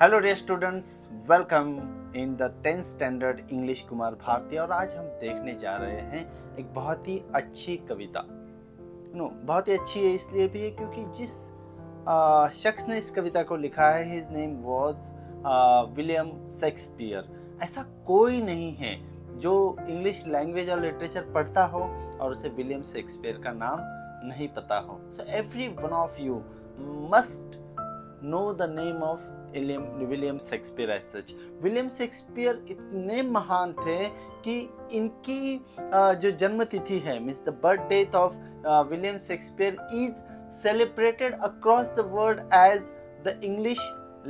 Hello dear students welcome in the tenth standard English Kumar Bharati और आज हम देखने जा रहे हैं एक बहुत ही अच्छी कविता नो बहुत ही अच्छी है इसलिए भी है क्योंकि जिस शख्स ने इस कविता को लिखा है his name was William Shakespeare ऐसा कोई नहीं है जो इंग्लिश लैंग्वेज और लिटरेचर पढ़ता हो और उसे विलियम शेक्सपियर का नाम नहीं पता हो so everyone of you must know the name of William Shakespeare as such William Shakespeare इतने महान थे कि इनकी जो जन्मतिथि है means the birth death of William Shakespeare is celebrated across the world as the English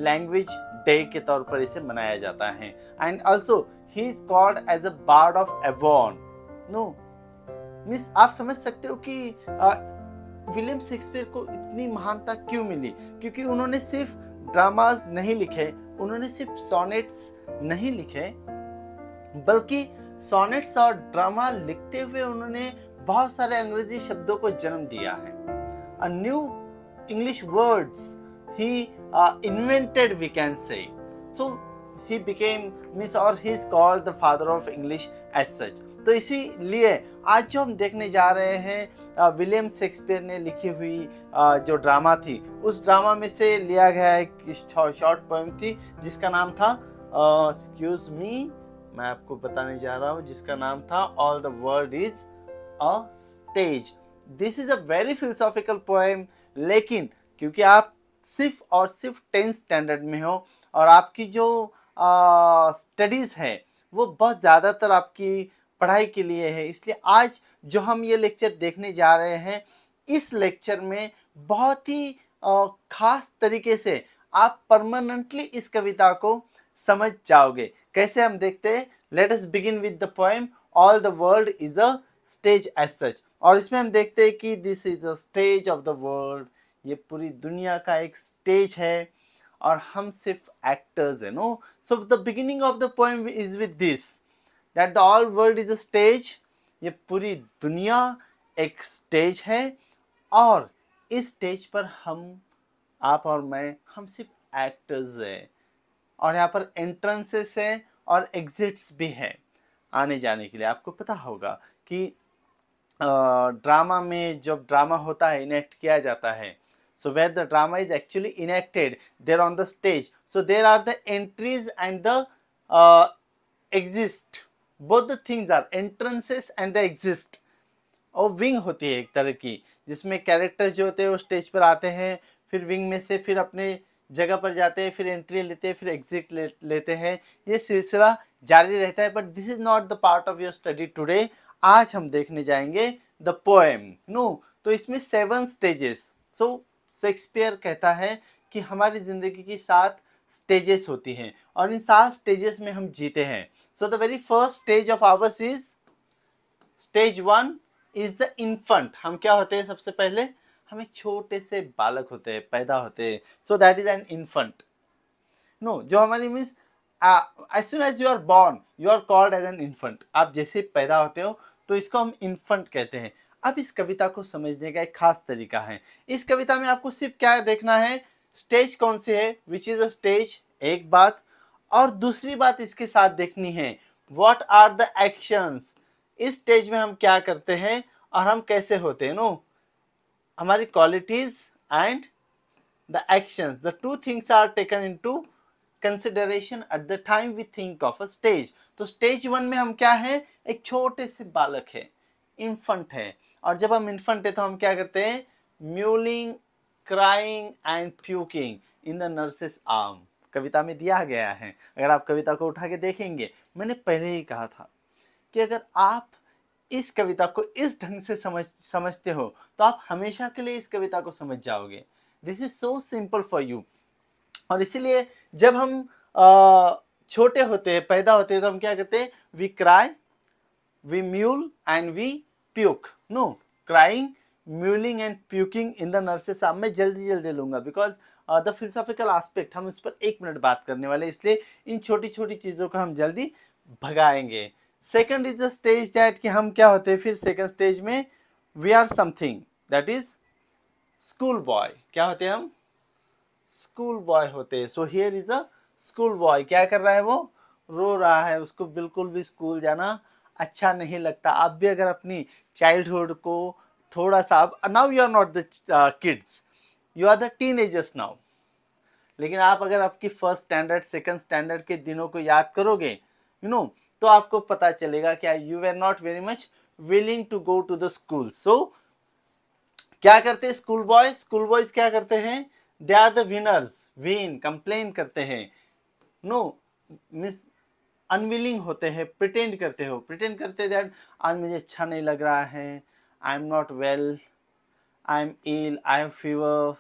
language day के तौर पर इसे मनाया जाता है and also he is called as a bard of Avon no means आप समझ सकते हो कि विलियम शेक्सपियर को इतनी महानता क्यों मिली क्योंकि उन्होंने सिर्फ ड्रामास नहीं लिखे उन्होंने सिर्फ सोनेट्स नहीं लिखे बल्कि सोनेट्स और ड्रामा लिखते हुए उन्होंने बहुत सारे अंग्रेजी शब्दों को जन्म दिया है a new English words he invented we can say so he became means और he is called the father of English as such तो इसीलिए आज जो हम देखने जा रहे हैं विलियम शेक्सपियर ने लिखी हुई जो ड्रामा थी उस ड्रामा में से लिया गया एक शॉर्ट पोएम थी जिसका नाम था एक्सक्यूज मी मैं आपको बताने जा रहा हूँ जिसका नाम था all the world is a stage this is a very philosophical poem लेकिन क्योंकि आप सिर्फ और सिर्फ टेंथ स्टैंडर्ड में हो और आपकी जो स्टडीज़ है वो बहुत ज़्यादातर आपकी पढ़ाई के लिए है इसलिए आज जो हम ये लेक्चर देखने जा रहे हैं इस लेक्चर में बहुत ही खास तरीके से आप परमानेंटली इस कविता को समझ जाओगे कैसे हम देखते हैं let us begin with the poem all the world is a stage as such और इसमें हम देखते हैं कि this is a stage of the world ये पूरी दुनिया का एक स्टेज है और हम सिर्फ एक्टर्स हैं no so the beginning of the poem is with this that the all world is a stage ये पूरी दुनिया एक स्टेज है और इस स्टेज पर हम आप और मैं हम सिर्फ एक्टर्स हैं और यहाँ पर एंट्रेंसेस हैं और एग्जिट्स भी हैं आने जाने के लिए आपको पता होगा कि ड्रामा में जब ड्रामा होता है इनेक्ट किया जाता है so where the drama is actually enacted there on the stage so there are the entries and the exist both the things are entrances and the exist और विंग होती है एक तरह की जिसमें कैरेक्टर्स जो होते हैं वो स्टेज पर आते हैं फिर विंग में से फिर अपने जगह पर जाते हैं फिर एंट्री लेते हैं फिर एग्जिट ले, लेते हैं ये सिलसिला जारी रहता है but this is not the part of your study today आज हम देखने जाएंगे द पोएम नो तो इसमें सेवन स्टेजेस सो शेक्सपियर कहता है कि हमारी ज़िंदगी की सात स्टेजेस होती हैं और इन सात स्टेजेस में हम जीते हैं so the very first stage of ours is stage one is the infant हम क्या होते हैं सबसे पहले हम एक छोटे से बालक होते हैं पैदा होते हैं so that is an infant no जो हमारी means as soon as you are born you are called as an infant आप जैसे पैदा होते हो तो इसको हम इन्फंट कहते हैं अब इस कविता को समझने का एक खास तरीका है इस कविता में आपको सिर्फ क्या देखना है स्टेज कौन से है विच इज़ अ स्टेज एक बात और दूसरी बात इसके साथ देखनी है वॉट आर द एक्शंस इस स्टेज में हम क्या करते हैं और हम कैसे होते हैं नो हमारी qualities and the actions the two things are taken into consideration at the time we think of a stage तो स्टेज वन में हम क्या है एक छोटे से बालक है इन्फंट है और जब हम इन्फंट है तो हम क्या करते हैं mewling crying and puking in the nurse's arm कविता में दिया गया है अगर आप कविता को उठा के देखेंगे मैंने पहले ही कहा था कि अगर आप इस कविता को इस ढंग से समझ समझते हो तो आप हमेशा के लिए इस कविता को समझ जाओगे this is so simple for you और इसीलिए जब हम आ, छोटे होते हैं पैदा होते हैं तो हम क्या करते हैं we cry we mewl and we puke no crying mewling and puking in the nurse's अब मैं जल्दी जल्दी लूंगा बिकॉज द फिलोसॉफिकल आस्पेक्ट हम उस पर एक मिनट बात करने वाले इसलिए इन छोटी छोटी चीज़ों को हम जल्दी भगाएंगे second is the stage that कि हम क्या होते हैं फिर सेकेंड स्टेज में we are something that is school boy क्या होते हैं हम स्कूल बॉय होते हैं so here is a school boy क्या कर रहा है वो रो रहा है उसको बिल्कुल भी स्कूल जाना अच्छा नहीं लगता आप भी अगर अपनी चाइल्डहुड को थोड़ा सा अब now you are not the kids you are the teenagers now लेकिन आप अगर आपकी फर्स्ट स्टैंडर्ड सेकंड स्टैंडर्ड के दिनों को याद करोगे यू नो तो आपको पता चलेगा क्या you are not very much willing to go to the school so क्या करते हैं स्कूल बॉय स्कूल बॉयज क्या करते हैं they are the whiners whine complain करते हैं नो मिस अनविलिंग होते हैं प्रिटेंड करते हो प्रिटेंड करते दैट आज मुझे अच्छा नहीं लग रहा है i'm not well i'm ill i have fever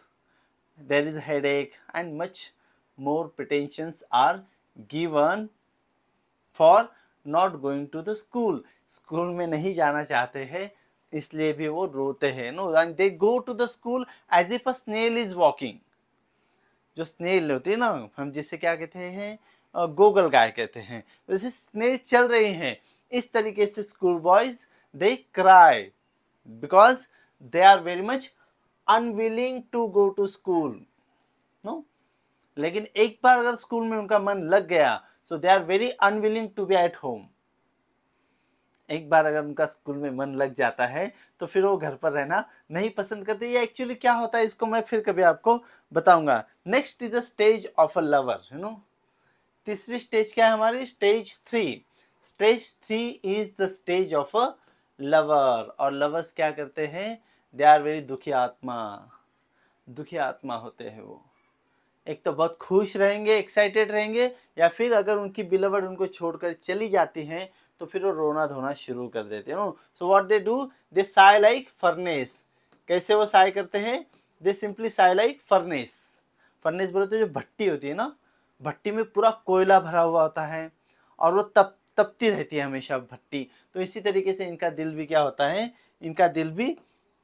there is headache and much more pretensions are given for not going to the school school में नहीं जाना चाहते हैं इसलिए भी वो रोते हैं no and they go to the school as if a snail is walking जो स्नेल होती है ना हम जिसे क्या कहते हैं गोगल गाय कहते हैं तो जैसे स्नेल चल रही हैं इस तरीके से school boys they cry because they are very much unwilling to go to school no lekin ek बार agar school mein unka man lag gaya so they are very unwilling to be at home एक बार अगर उनका school में मन लग जाता है तो फिर वो घर पर रहना नहीं पसंद करते ये एक्चुअली क्या होता है इसको मैं फिर कभी आपको बताऊंगा next is the stage of a lover you know तीसरी स्टेज क्या है हमारी stage three stage three is the stage of a lover और लवर्स क्या करते हैं दे आर वेरी दुखी आत्मा दुखी आत्मा होते हैं वो एक तो बहुत खुश रहेंगे एक्साइटेड रहेंगे या फिर अगर उनकी बिलवर उनको छोड़कर चली जाती हैं तो फिर वो रोना धोना शुरू कर देते हैं so what they do they sigh like furnace कैसे वो साय करते हैं they simply sigh like furnace furnace बोले तो जो भट्टी होती है ना भट्टी में पूरा कोयला भरा हुआ होता है और वो तप तपती रहती है हमेशा भट्टी तो इसी तरीके से इनका दिल भी क्या होता है इनका दिल भी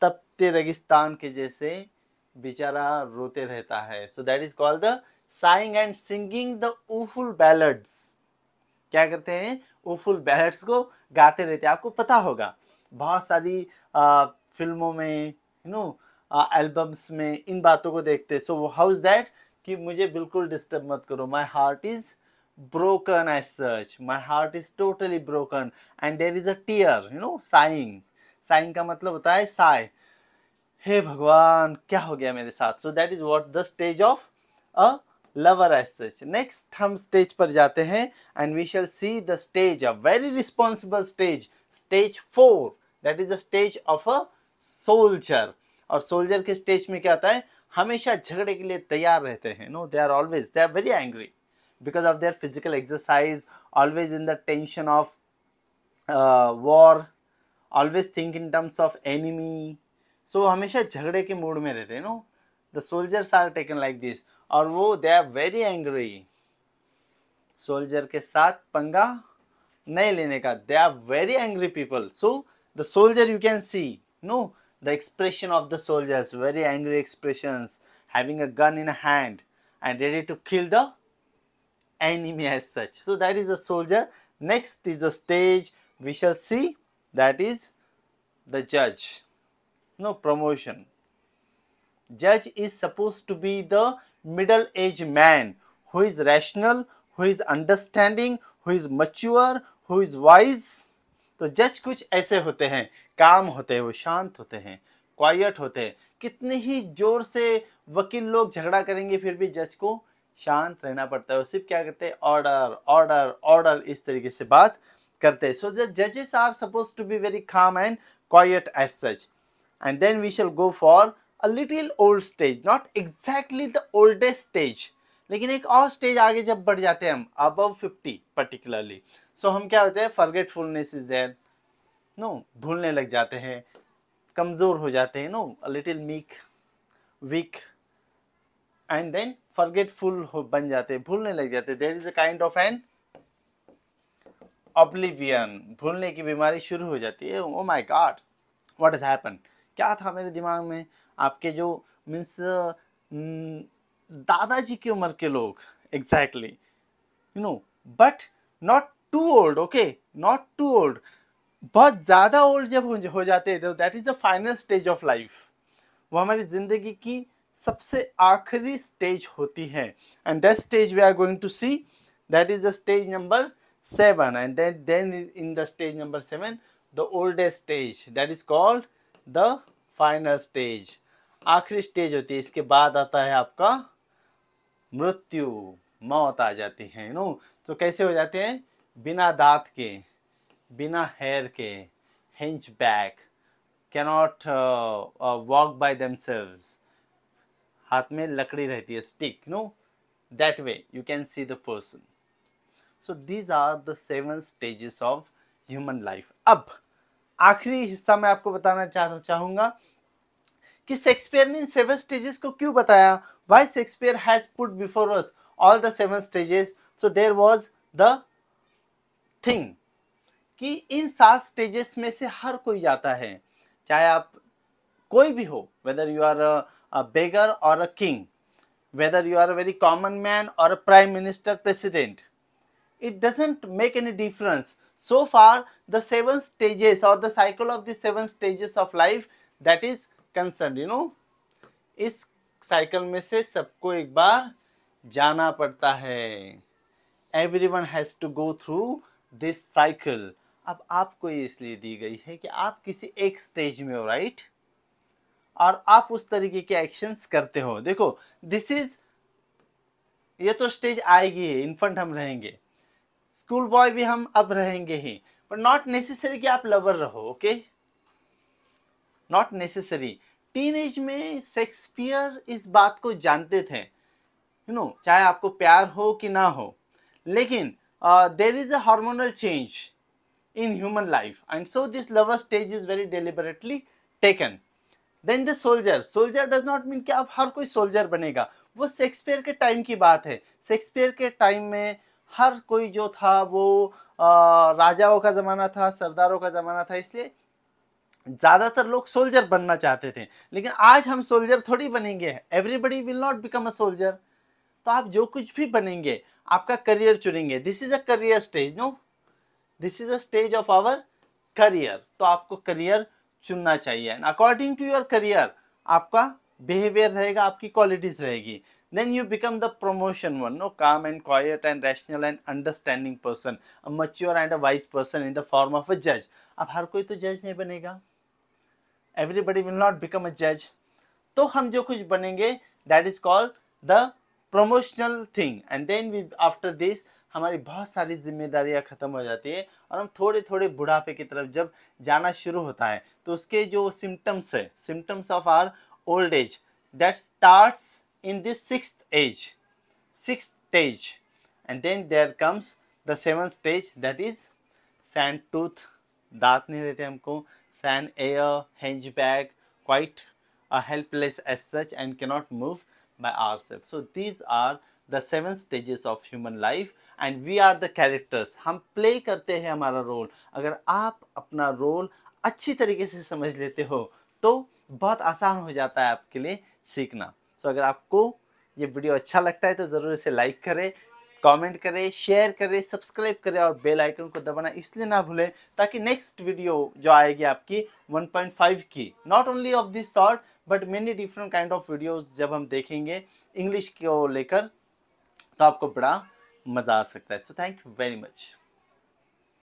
तपते रेगिस्तान के जैसे बेचारा रोते रहता है so that is called the sighing and singing the awful ballads क्या करते हैं ओफुल बैलड्स को गाते रहते हैं आपको पता होगा बहुत सारी आ, फिल्मों में यू नो एल्बम्स में इन बातों को देखते सो हाउ इज़ दैट कि मुझे बिल्कुल डिस्टर्ब मत करो my heart is broken as such my heart is totally broken and there is a tear you know sighing sighing का मतलब होता है sigh हे hey भगवान क्या हो गया मेरे साथ so that is what the stage of a lover as such next हम स्टेज पर जाते हैं and we shall see the stage a very responsible stage stage four that is the stage of a soldier और soldier के stage में क्या होता है हमेशा झगड़े के लिए तैयार रहते हैं no they are always they are very angry because of their physical exercise always in the tension of uh, war always think in terms of enemy so हमेशा झगड़े के मूड में रहते हैं no the soldiers are taken like this और वो they are very angry soldier के साथ पंगा नहीं लेने का they are very angry people so the soldier you can see no the expression of the soldiers very angry expressions having a gun in a hand and ready to kill the enemy as such so that is a soldier next is a stage we shall see that is the judge no promotion judge is supposed to be the middle age man who is rational who is understanding who is mature who is wise तो judge kuch aise hote hain काम hote hain वो शांत होते हैं quite होते हैं कितने ही जोर से वकील लोग झगड़ा करेंगे फिर भी जज को शांत रहना पड़ता है वो सिर्फ क्या करते हैं ऑर्डर ऑर्डर ऑर्डर इस तरीके से बात करते हैं सो द जजेस are suppose to be very calm and quiet as such and then we shall go for a little old stage not exactly the oldest stage लेकिन एक और स्टेज आगे जब बढ़ जाते हैं हम अबव फिफ्टी पर्टिकुलरली सो हम क्या होते हैं फर्गेटफुलनेस इज देयर नो भूलने लग जाते हैं कमज़ोर हो जाते हैं no little meek weak and then forgetful बन जाते भूलने लग जाते there is a kind of an oblivion भूलने की बीमारी शुरू हो जाती है oh my god what is happen क्या था मेरे दिमाग में आपके जो मीन्स दादाजी की उम्र के लोग exactly you know but not too old okay not too old बहुत ज़्यादा ओल्ड जब हो जाते हैं तो that is the final stage of life वो हमारी ज़िंदगी की सबसे आखिरी स्टेज होती है and that stage we are going to see that is the stage number seven and then then in the stage number seven the oldest stage that is called the final stage आखिरी stage होती है इसके बाद आता है आपका मृत्यु मौत आ जाती है यू नो तो कैसे हो जाते हैं बिना दांत के बिना हेयर के hunch back cannot walk by themselves हाथ में लकड़ी रहती है stick no that way you can see the person so these are the seven stages of human life अब आखिरी हिस्सा मैं आपको बताना चाह चाहूंगा कि शेक्सपियर ने सेवन स्टेजेस को क्यों बताया why Shakespeare has put before us all the seven stages so there was the thing कि इन सात स्टेजेस में से हर कोई जाता है चाहे आप कोई भी हो whether you are a beggar और a king whether you are a very common man और a prime minister president it doesn't make any difference so far the seven stages और the cycle of the seven stages of life that is concern you know इस cycle में से सबको एक बार जाना पड़ता है everyone has to go through this cycle अब आपको ये इसलिए दी गई है कि आप किसी एक स्टेज में हो राइट right? और आप उस तरीके के एक्शंस करते हो देखो दिस इज ये तो स्टेज आएगी ही इन्फंट हम रहेंगे स्कूल बॉय भी हम अब रहेंगे ही पर नॉट नेसेसरी कि आप लवर रहो ओके नॉट नेसेसरी टीनेज में शेक्सपियर इस बात को जानते थे यू नो चाहे आपको प्यार हो कि ना हो लेकिन there is a hormonal change in human life and so this lover stage is very deliberately taken then the soldier soldier does not mean कि आप हर कोई सोल्जर बनेगा वो शेक्सपियर के टाइम की बात है शेक्सपियर के टाइम में हर कोई जो था वो आ, राजाओं का ज़माना था सरदारों का ज़माना था इसलिए ज़्यादातर लोग सोल्जर बनना चाहते थे लेकिन आज हम सोल्जर थोड़ी बनेंगे everybody will not become a soldier तो आप जो कुछ भी बनेंगे आपका करियर चुनेंगे this is a career stage no this is a stage of our career तो आपको करियर चुनना चाहिए and according to your career आपका बिहेवियर रहेगा आपकी क्वालिटीज रहेगी then you become the promotion one no calm and quiet and rational and understanding person a mature and a wise person in the form of a जज अब हर कोई तो जज नहीं बनेगा everybody will not become a जज तो हम जो कुछ बनेंगे that is called the promotional thing and then we after this हमारी बहुत सारी जिम्मेदारियां ख़त्म हो जाती है और हम थोड़े थोड़े बुढ़ापे की तरफ जब जाना शुरू होता है तो उसके जो सिम्टम्स है symptoms of our old age that starts in this six age six stage and then there comes the seven stage that is sand tooth दांत नहीं रहते हमको sans air hunch back quite helpless as such and cannot move our self so these are the seven stages of human life and we are the characters हम play करते हैं हमारा role अगर आप अपना रोल अच्छी तरीके से समझ लेते हो तो बहुत आसान हो जाता है आपके लिए सीखना सो so, अगर आपको ये वीडियो अच्छा लगता है तो ज़रूर इसे लाइक करें कमेंट करें शेयर करें सब्सक्राइब करें और बेल आइकन को दबाना इसलिए ना भूलें ताकि नेक्स्ट वीडियो जो आएगी आपकी 1.5 की not only of this short but many different kind of videos जब हम देखेंगे इंग्लिश को लेकर तो आपको बड़ा मज़ा आ सकता है so thank you very much